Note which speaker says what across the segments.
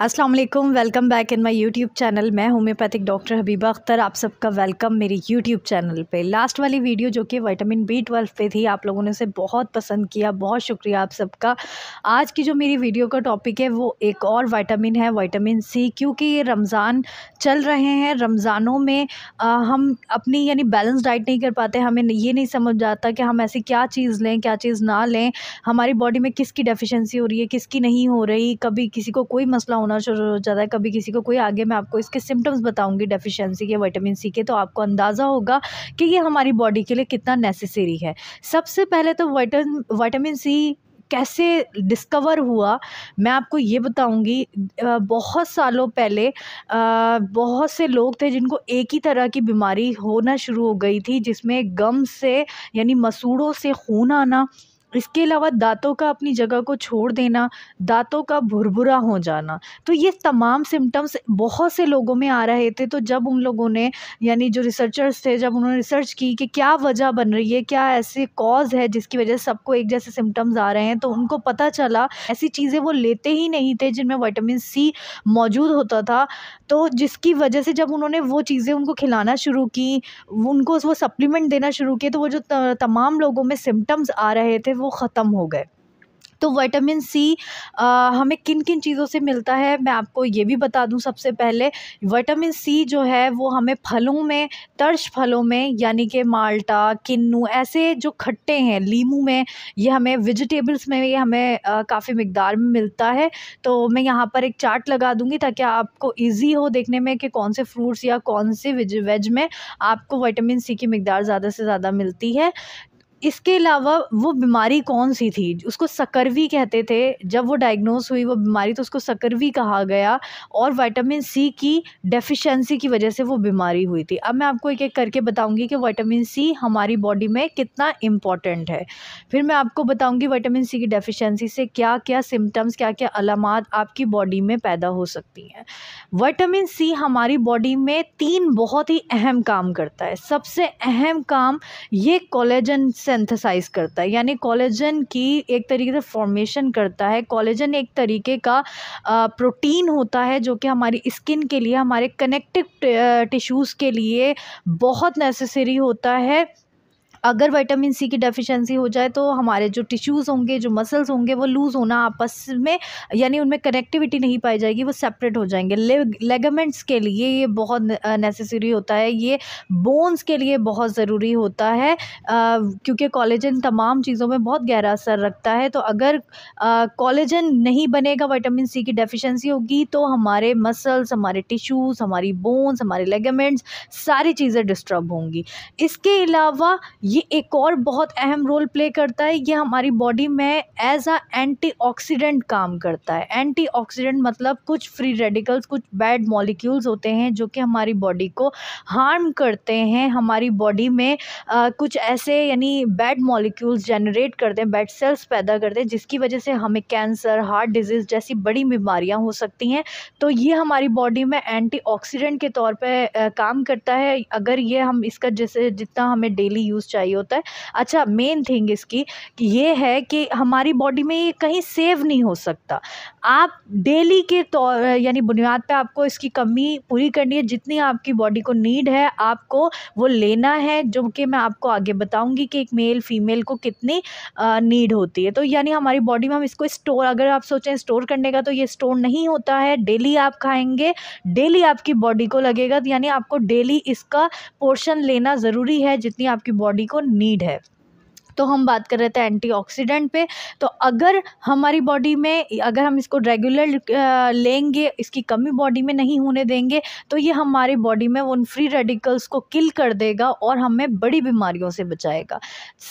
Speaker 1: अस्सलाम वालेकुम welcome back in my YouTube channel मैं होम्योपैथिक डॉक्टर हबीबा अख्तर आप सबका वेलकम मेरे यूट्यूब चैनल पे लास्ट वाली वीडियो जो कि विटामिन बी ट्वेल्व पे थी आप लोगों ने उसे बहुत पसंद किया बहुत शुक्रिया आप सबका आज की जो मेरी वीडियो का टॉपिक है वो एक और वाइटामिन है वाइटामिन सी क्योंकि ये रमज़ान चल रहे हैं रमज़ानों में आ, हम अपनी यानी बैलेंस डाइट नहीं कर पाते हमें ये नहीं समझ आता कि हम ऐसी क्या चीज़ लें क्या चीज़ ना लें हमारी बॉडी में किसकी डेफिशेंसी हो रही है किसकी नहीं हो रही कभी किसी को कोई मसला होना शुरू हो जाता है कभी किसी को कोई आगे मैं आपको इसके सिम्टम्स बताऊंगी डेफिशिएंसी के विटामिन सी के तो आपको अंदाज़ा होगा कि ये हमारी बॉडी के लिए कितना नेसेसरी है सबसे पहले तो वाइटम वाइटामिन सी कैसे डिस्कवर हुआ मैं आपको ये बताऊंगी बहुत सालों पहले बहुत से लोग थे जिनको एक ही तरह की बीमारी होना शुरू हो गई थी जिसमें गम से यानी मसूड़ों से खून आना इसके अलावा दाँतों का अपनी जगह को छोड़ देना दाँतों का भुरभुरा हो जाना तो ये तमाम सिम्टम्स बहुत से लोगों में आ रहे थे तो जब उन लोगों ने यानी जो रिसर्चर्स थे जब उन्होंने रिसर्च की कि क्या वजह बन रही है क्या ऐसे कॉज है जिसकी वजह से सबको एक जैसे सिम्टम्स आ रहे हैं तो उनको पता चला ऐसी चीज़ें वो लेते ही नहीं थे जिनमें वाइटामिन सी मौजूद होता था तो जिसकी वजह से जब उन्होंने वो चीज़ें उनको खिलाना शुरू की उनको वो सप्लीमेंट देना शुरू किए तो वो जो तमाम लोगों में सिम्टम्स आ रहे थे वो ख़त्म हो गए तो विटामिन सी हमें किन किन चीज़ों से मिलता है मैं आपको ये भी बता दूं सबसे पहले विटामिन सी जो है वो हमें फलों में तर्श फलों में यानी कि माल्टा किन्नू ऐसे जो खट्टे हैं लीमू में ये हमें वेजिटेबल्स में ये हमें काफ़ी मकदार में मिलता है तो मैं यहाँ पर एक चार्ट लगा दूँगी ताकि आपको ईजी हो देखने में कि कौन से फ्रूट्स या कौन से वेज, में आपको वाइटामिन सी की मकदार ज़्यादा से ज़्यादा मिलती है इसके अलावा वो बीमारी कौन सी थी उसको सकरवी कहते थे जब वो डायग्नोस हुई वो बीमारी तो उसको सकरवी कहा गया और विटामिन सी की डेफिशिएंसी की वजह से वो बीमारी हुई थी अब मैं आपको एक एक करके बताऊंगी कि विटामिन सी हमारी बॉडी में कितना इम्पॉर्टेंट है फिर मैं आपको बताऊंगी विटामिन सी की डेफिशेंसी से क्या क्या सिम्टम्स क्या क्या अलामत आपकी बॉडी में पैदा हो सकती हैं वाइटामिन सी हमारी बॉडी में तीन बहुत ही अहम काम करता है सबसे अहम काम ये कोलेजन सेंथेसाइज करता है यानी कॉलेजन की एक तरीके से फॉर्मेशन करता है कॉलेजन एक तरीके का प्रोटीन होता है जो कि हमारी स्किन के लिए हमारे कनेक्टिव टिश्यूज़ के लिए बहुत नेसेसरी होता है अगर विटामिन सी की डेफिशिएंसी हो जाए तो हमारे जो टिश्यूज़ होंगे जो मसल्स होंगे वो लूज़ होना आपस में यानी उनमें कनेक्टिविटी नहीं पाई जाएगी वो सेपरेट हो जाएंगे लेगमेंट्स के लिए ये बहुत नेसेसरी होता है ये बोन्स के लिए बहुत ज़रूरी होता है क्योंकि कॉलेजन तमाम चीज़ों में बहुत गहरा असर रखता है तो अगर कॉलेजन नहीं बनेगा वाइटामिन सी की डेफिशेंसी होगी तो हमारे मसल्स हमारे टिश्यूज़ हमारी बोन्स हमारे लेगमेंट्स सारी चीज़ें डिस्टर्ब होंगी इसके अलावा ये एक और बहुत अहम रोल प्ले करता है ये हमारी बॉडी में एज अ एंटी काम करता है एंटी मतलब कुछ फ्री रेडिकल्स कुछ बैड मॉलिक्यूल्स होते हैं जो कि हमारी बॉडी को हार्म करते हैं हमारी बॉडी में आ, कुछ ऐसे यानी बैड मॉलिक्यूल्स जनरेट करते हैं बैड सेल्स पैदा करते हैं जिसकी वजह से हमें कैंसर हार्ट डिजीज़ जैसी बड़ी बीमारियाँ हो सकती हैं तो ये हमारी बॉडी में एंटी के तौर पर काम करता है अगर ये हम इसका जैसे जितना हमें डेली यूज़ चाहिए होता है अच्छा मेन थिंग इसकी ये है कि हमारी बॉडी में ये कहीं सेव नहीं हो सकता आप डेली के तौर यानी बुनियाद पे आपको इसकी कमी पूरी करनी है जितनी आपकी बॉडी को नीड है आपको वो लेना है जो कि मैं आपको आगे बताऊंगी कि एक मेल फीमेल को कितनी नीड होती है तो यानी हमारी बॉडी में हम इसको स्टोर अगर आप सोचें स्टोर करने का तो ये स्टोर नहीं होता है डेली आप खाएंगे डेली आपकी बॉडी को लगेगा यानी आपको डेली इसका पोर्शन लेना ज़रूरी है जितनी आपकी बॉडी को नीड है तो हम बात कर रहे थे एंटीऑक्सीडेंट पे तो अगर हमारी बॉडी में अगर हम इसको रेगुलर लेंगे इसकी कमी बॉडी में नहीं होने देंगे तो ये हमारी बॉडी में उन फ्री रेडिकल्स को किल कर देगा और हमें बड़ी बीमारियों से बचाएगा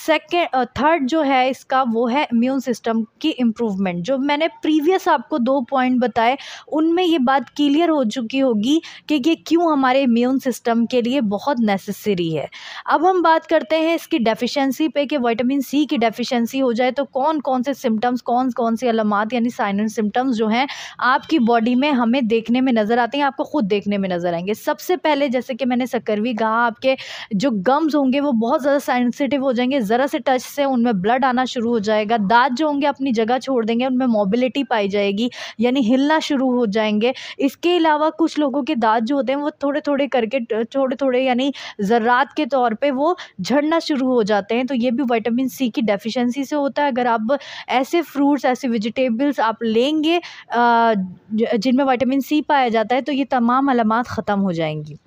Speaker 1: सेकेंड थर्ड जो है इसका वो है इम्यून सिस्टम की इम्प्रूवमेंट जो मैंने प्रीवियस आपको दो पॉइंट बताए उनमें ये बात क्लियर हो चुकी होगी कि ये क्यों हमारे इम्यून सिस्टम के लिए बहुत नेसेसरी है अब हम बात करते हैं इसकी डेफिशिएंसी पे कि विटामिन सी की डेफिशिएंसी हो जाए तो कौन कौन से सिम्टम्स कौन कौन से अलामत यानी साइन एंड सिम्टम्स जो हैं आपकी बॉडी में हमें देखने में नज़र आते हैं आपको खुद देखने में नज़र आएंगे सबसे पहले जैसे कि मैंने सकरवी कहा आपके जो गम्स होंगे वो बहुत ज़्यादा सेंसिटिव हो जाएंगे ज़रा से टच से उनमें ब्लड आना शुरू हो जाएगा दाँत जो होंगे अपनी जगह छोड़ देंगे उनमें मोबिलिटी पाई जाएगी यानी हिलना शुरू हो जाएंगे इसके अलावा कुछ लोगों के दाँत जो होते हैं वो थोड़े थोड़े करके थोड़े थोड़े यानी ज़रात के तौर पर वो झड़ना शुरू हो जाते हैं तो ये भी विटामिन सी की डेफिशिएंसी से होता है अगर आप ऐसे फ्रूट्स ऐसे वेजिटेबल्स आप लेंगे जिनमें विटामिन सी पाया जाता है तो ये तमाम अलामत ख़त्म हो जाएंगी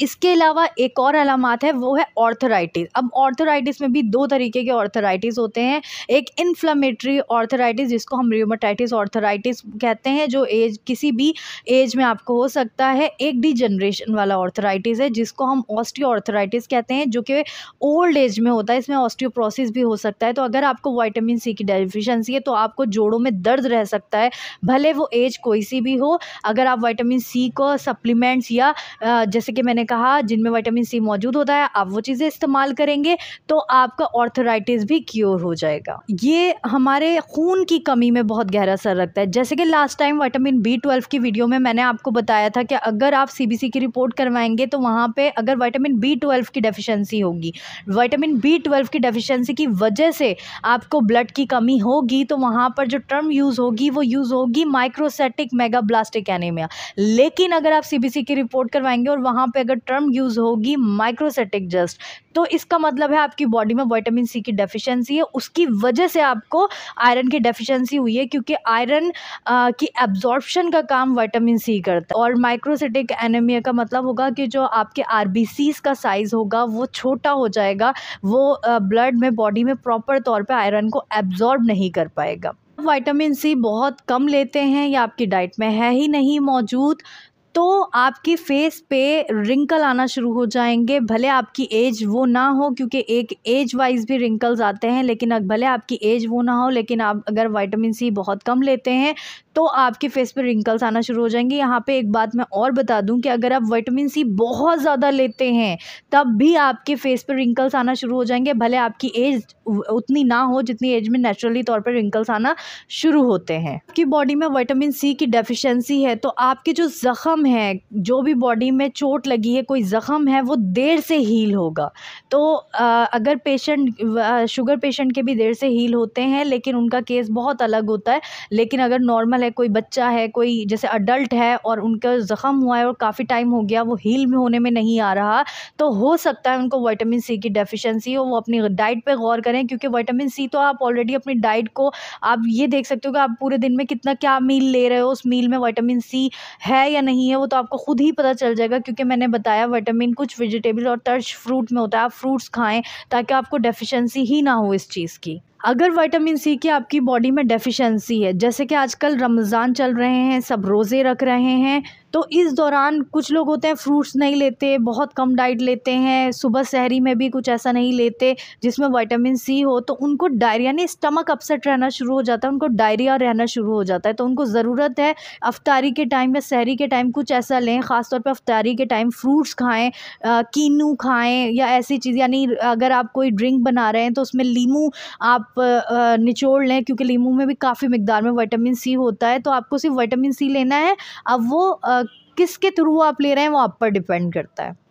Speaker 1: इसके अलावा एक और अलामत है वो है ऑर्थोराइटिस अब ऑर्थोराइटिस में भी दो तरीके के ऑर्थोराइटिस होते हैं एक इन्फ्लामेटरी ऑर्थोराइटिस जिसको हम रियोमाटाइटिस ऑर्थोराइटिस कहते हैं जो एज किसी भी एज में आपको हो सकता है एक डी जनरेशन वाला ऑर्थराइटिस है जिसको हम ऑस्टियो ऑर्थोराइटिस कहते हैं जो कि ओल्ड एज में होता है इसमें ऑस्टियोप्रोसिस भी हो सकता है तो अगर आपको वाइटामिन सी की डेफिशिएंसी है तो आपको जोड़ों में दर्द रह सकता है भले वो एज कोई सी भी हो अगर आप वाइटामिन सी को सप्लीमेंट्स या जैसे कि मैंने ने कहा जिनमें विटामिन सी मौजूद होता है आप वो चीज़ें इस्तेमाल करेंगे तो आपका ऑर्थराइटिस भी क्योर हो जाएगा ये हमारे खून की कमी में बहुत गहरा असर रखता है जैसे कि last time vitamin B twelve की वीडियो में मैंने आपको बताया था कि अगर आप सी की रिपोर्ट करवाएंगे तो वहाँ पर अगर वाइटामिन बी ट्वेल्व की डेफिशेंसी होगी वाइटामिन बी ट्वेल्व की डेफिशेंसी की वजह से आपको ब्लड की कमी होगी तो वहाँ पर जो टर्म यूज़ होगी वो यूज़ होगी माइक्रोसेटिक मेगाब्लास्टिक एनीमिया लेकिन अगर आप सीबीसी की रिपोर्ट करवाएंगे और वहाँ पे अगर अगर टर्म यूज़ होगी माइक्रोसेटिक जस्ट तो इसका मतलब है आपकी बॉडी में वाइटामिन सी की डेफिशिएंसी है उसकी वजह से आपको आयरन की डेफिशिएंसी हुई है क्योंकि आयरन की एब्जॉर्प्शन का काम वाइटामिन सी करता है और माइक्रोसेटिक एनेमिया का मतलब होगा कि जो आपके आर का साइज़ होगा वो छोटा हो जाएगा वो ब्लड में बॉडी में प्रॉपर तौर पर आयरन को एब्जॉर्ब नहीं कर पाएगा विटामिन सी बहुत कम लेते हैं या आपकी डाइट में है ही नहीं मौजूद तो आपकी फेस पे रिंकल आना शुरू हो जाएंगे भले आपकी एज वो ना हो क्योंकि एक एज वाइज भी रिंकल्स आते हैं लेकिन भले आपकी एज वो ना हो लेकिन आप अगर वाइटामिन सी बहुत कम लेते हैं तो आपके फेस पर रिंकल्स आना शुरू हो जाएंगे यहाँ पे एक बात मैं और बता दूँ कि अगर आप विटामिन सी बहुत ज़्यादा लेते हैं तब भी आपके फेस पर रिंकल्स आना शुरू हो जाएंगे भले आपकी एज उतनी ना हो जितनी एज में नेचुरली तौर पर रिंकल्स आना शुरू होते हैं आपकी बॉडी में वाइटामिन सी की डेफिशेंसी है तो आपके जो ज़ख़म है जो भी बॉडी में चोट लगी है कोई ज़ख़म है वो देर से हील होगा तो अगर पेशेंट शुगर पेशेंट के भी देर से हील होते हैं लेकिन उनका केस बहुत अलग होता है लेकिन अगर नॉर्मल है कोई बच्चा है कोई जैसे अडल्ट है और उनका ज़ख़म हुआ है और काफ़ी टाइम हो गया वो हील में होने में नहीं आ रहा तो हो सकता है उनको वाइटामिन सी की डेफिशिएंसी हो वो अपनी डाइट पे गौर करें क्योंकि वाइटामिन सी तो आप ऑलरेडी अपनी डाइट को आप ये देख सकते हो कि आप पूरे दिन में कितना क्या मील ले रहे हो उस मील में वाइटामिन सी है या नहीं है वो तो आपको खुद ही पता चल जाएगा क्योंकि मैंने बताया वाइटामिन कुछ वेजिटेबल और तर्ज फ्रूट में होता है आप फ्रूट्स खाएँ ताकि आपको डेफिशेंसी ही ना हो इस चीज़ की अगर विटामिन सी की आपकी बॉडी में डेफिशिएंसी है जैसे कि आजकल रमज़ान चल रहे हैं सब रोज़े रख रहे हैं तो इस दौरान कुछ लोग होते हैं फ्रूट्स नहीं लेते बहुत कम डाइट लेते हैं सुबह शहरी में भी कुछ ऐसा नहीं लेते जिसमें वाइटामिन सी हो तो उनको डायरिया यानी स्टमक अपसेट रहना शुरू हो जाता है उनको डायरिया रहना शुरू हो जाता है तो उनको ज़रूरत है अफ्तारी के टाइम या शहरी के टाइम कुछ ऐसा लें ख़ासतौर पर अफ्तारी के टाइम फ्रूट्स खाएँ कीनू खाएँ या ऐसी चीज़ यानी अगर आप कोई ड्रिंक बना रहे हैं तो उसमें लीमू आप निचोड़ लें क्योंकि लीमू में भी काफ़ी मकदार में वाइटामिन सी होता है तो आपको सिर्फ वाइटामिन सी लेना है अब वो किसके थ्रू आप ले रहे हैं वो आप पर डिपेंड करता है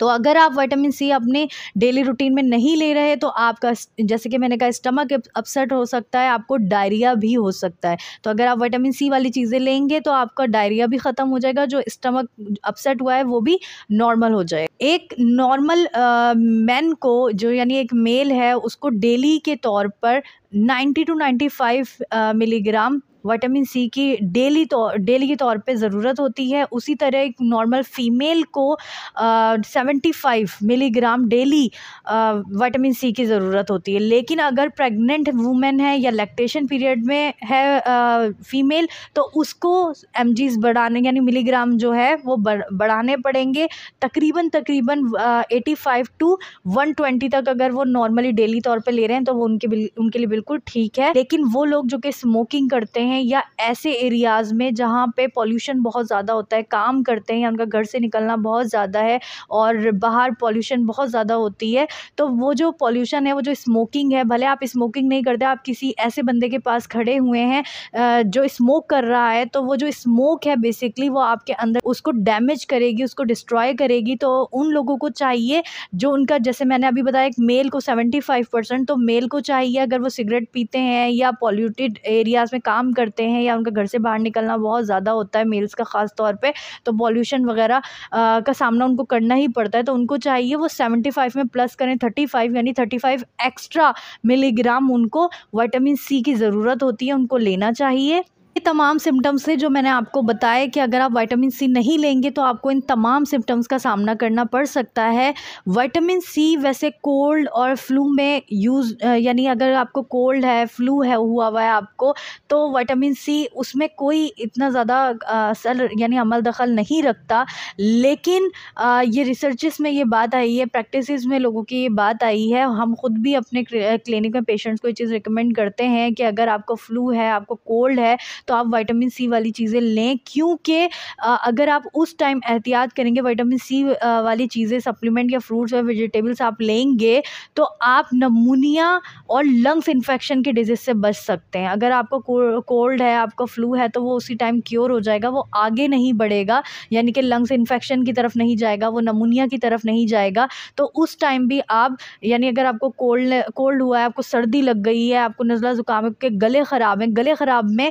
Speaker 1: तो अगर आप विटामिन सी अपने डेली रूटीन में नहीं ले रहे तो आपका जैसे कि मैंने कहा स्टमक अपसेट हो सकता है आपको डायरिया भी हो सकता है तो अगर आप विटामिन सी वाली चीज़ें लेंगे तो आपका डायरिया भी ख़त्म हो जाएगा जो स्टमक अपसेट हुआ है वो भी नॉर्मल हो जाएगा एक नॉर्मल मैन को जो यानी एक मेल है उसको डेली के तौर पर 90 to 95 five milligram vitamin C की डेली तो डेली के तौर पे ज़रूरत होती है उसी तरह एक नॉर्मल फीमेल को seventy five milligram daily vitamin C की ज़रूरत होती है लेकिन अगर प्रेग्नेंट वूमेन है या लैक्टेशन पीरियड में है फीमेल तो उसको एम बढ़ाने यानी मिलीग्राम जो है वो बढ़ाने पड़ेंगे तकरीबन तकरीबन eighty five to one twenty तक अगर वो नॉर्मली डेली तौर पर ले रहे हैं तो वो उनके उनके लिए बिल्कुल ठीक है लेकिन वो लोग जो कि स्मोकिंग करते हैं हैं या ऐसे एरियाज़ में जहाँ पे पॉल्यूशन बहुत ज़्यादा होता है काम करते हैं या उनका घर से निकलना बहुत ज़्यादा है और बाहर पॉल्यूशन बहुत ज़्यादा होती है तो वो जो पॉल्यूशन है वो जो स्मोकिंग है भले आप स्मोकिंग नहीं करते आप किसी ऐसे बंदे के पास खड़े हुए हैं जो स्मोक कर रहा है तो वो जो स्मोक है बेसिकली वो आपके अंदर उसको डैमेज करेगी उसको डिस्ट्रॉय करेगी तो उन लोगों को चाहिए जो उनका जैसे मैंने अभी बताया एक मेल को सेवेंटी फाइव परसेंट तो मेल को चाहिए अगर वो सिगरेट पीते हैं या पॉल्यूटेड एरियाज़ में काम करते हैं या उनका घर से बाहर निकलना बहुत ज़्यादा होता है मेल्स का ख़ास तौर पर तो पॉल्यूशन वगैरह का सामना उनको करना ही पड़ता है तो उनको चाहिए वो सेवेंटी फाइव में प्लस करें थर्टी फाइव यानी थर्टी फाइव एक्स्ट्रा मिलीग्राम उनको वाइटामिन सी की ज़रूरत होती है उनको लेना चाहिए तमाम सिम्टम्स थे जो मैंने आपको बताया कि अगर आप वाइटामिन सी नहीं लेंगे तो आपको इन तमाम सिम्टम्स का सामना करना पड़ सकता है वाइटामिन सी वैसे कोल्ड और फ्लू में यूज़ यानी अगर आपको कोल्ड है फ्लू है हुआ हुआ है आपको तो वाइटामिन सी उसमें कोई इतना ज़्यादा असर यानी अमल दखल नहीं रखता लेकिन आ, ये रिसर्च में ये बात आई है प्रैक्टिस में लोगों की ये बात आई है हम खुद भी अपने क्लिनिक में पेशेंट्स को ये चीज़ रिकमेंड करते हैं कि अगर आपको फ्लू है आपको कोल्ड है तो आप वाइटामिन सी वाली चीज़ें लें क्योंकि अगर आप उस टाइम एहतियात करेंगे वाइटामिन सी वाली चीज़ें सप्लीमेंट या फ्रूट्स या वेजिटेबल्स आप लेंगे तो आप नमूनिया और लंग्स इन्फेक्शन के डिजीज़ से बच सकते हैं अगर आपको कोल्ड है आपका फ्लू है तो वो उसी टाइम क्योर हो जाएगा वो आगे नहीं बढ़ेगा यानी कि लंग्स इन्फेक्शन की तरफ नहीं जाएगा वो नमूनिया की तरफ नहीं जाएगा तो उस टाइम भी आप यानी अगर आपको कोल्ड कोल्ड हुआ है आपको सर्दी लग गई है आपको नज़ला ज़ुकाम है आपके गले ख़राब हैं गले ख़राब में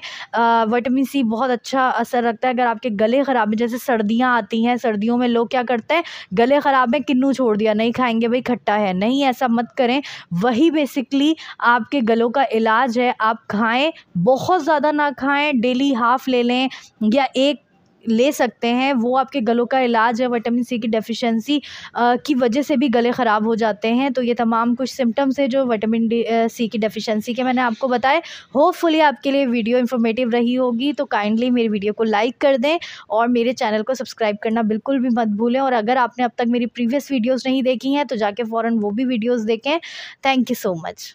Speaker 1: विटामिन सी बहुत अच्छा असर रखता है अगर आपके गले ख़राब में जैसे सर्दियाँ आती हैं सर्दियों में लोग क्या करते हैं गले ख़राब हैं किन्नू छोड़ दिया नहीं खाएंगे भाई खट्टा है नहीं ऐसा मत करें वही बेसिकली आपके गलों का इलाज है आप खाएँ बहुत ज़्यादा ना खाएँ डेली हाफ़ ले लें या एक ले सकते हैं वो आपके गलों का इलाज है विटामिन सी की डेफिशिएंसी की वजह से भी गले ख़राब हो जाते हैं तो ये तमाम कुछ सिम्टम्स है जो विटामिन डी सी की डेफिशिएंसी के मैंने आपको बताए होपफुली आपके लिए वीडियो इन्फॉर्मेटिव रही होगी तो काइंडली मेरी वीडियो को लाइक कर दें और मेरे चैनल को सब्सक्राइब करना बिल्कुल भी मत भूलें और अगर आपने अब तक मेरी प्रीवियस वीडियोज़ नहीं देखी हैं तो जाके फ़ौरन वो भी वीडियोज़ देखें थैंक यू सो मच